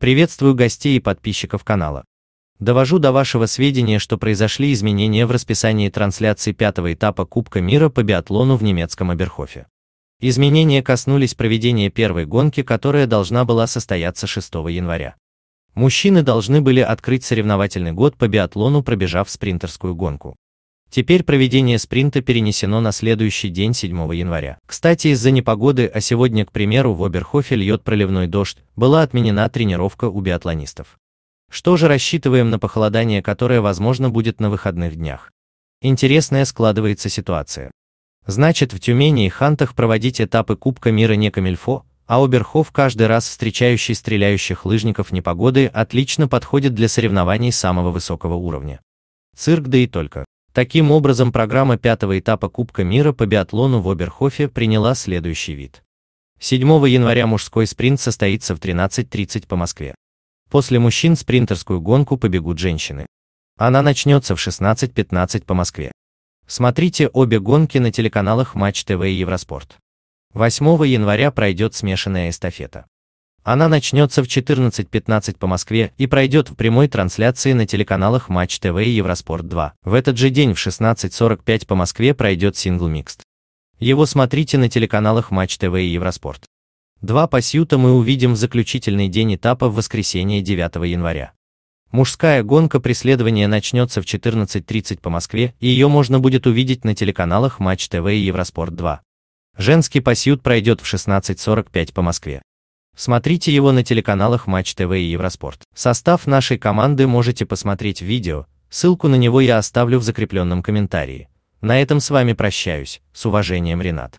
Приветствую гостей и подписчиков канала. Довожу до вашего сведения, что произошли изменения в расписании трансляции пятого этапа Кубка мира по биатлону в немецком Аберхофе. Изменения коснулись проведения первой гонки, которая должна была состояться 6 января. Мужчины должны были открыть соревновательный год по биатлону, пробежав спринтерскую гонку. Теперь проведение спринта перенесено на следующий день 7 января. Кстати, из-за непогоды, а сегодня, к примеру, в Оберхофе льет проливной дождь, была отменена тренировка у биатлонистов. Что же рассчитываем на похолодание, которое возможно будет на выходных днях? Интересная складывается ситуация. Значит, в Тюмени и Хантах проводить этапы Кубка мира не камильфо, а Оберхоф каждый раз встречающий стреляющих лыжников непогоды отлично подходит для соревнований самого высокого уровня. Цирк да и только. Таким образом, программа пятого этапа Кубка мира по биатлону в Оберхофе приняла следующий вид. 7 января мужской спринт состоится в 13.30 по Москве. После мужчин спринтерскую гонку побегут женщины. Она начнется в 16.15 по Москве. Смотрите обе гонки на телеканалах Матч ТВ и Евроспорт. 8 января пройдет смешанная эстафета. Она начнется в 14.15 по Москве и пройдет в прямой трансляции на телеканалах Матч ТВ и Евроспорт 2. В этот же день в 16.45 по Москве пройдет сингл-микст. Его смотрите на телеканалах Матч ТВ и Евроспорт. Два пасьюта мы увидим в заключительный день этапа в воскресенье 9 января. Мужская гонка преследования начнется в 14.30 по Москве, и ее можно будет увидеть на телеканалах Матч ТВ и Евроспорт 2. Женский пасьют пройдет в 16.45 по Москве. Смотрите его на телеканалах Матч ТВ и Евроспорт. Состав нашей команды можете посмотреть в видео, ссылку на него я оставлю в закрепленном комментарии. На этом с вами прощаюсь, с уважением Ренат.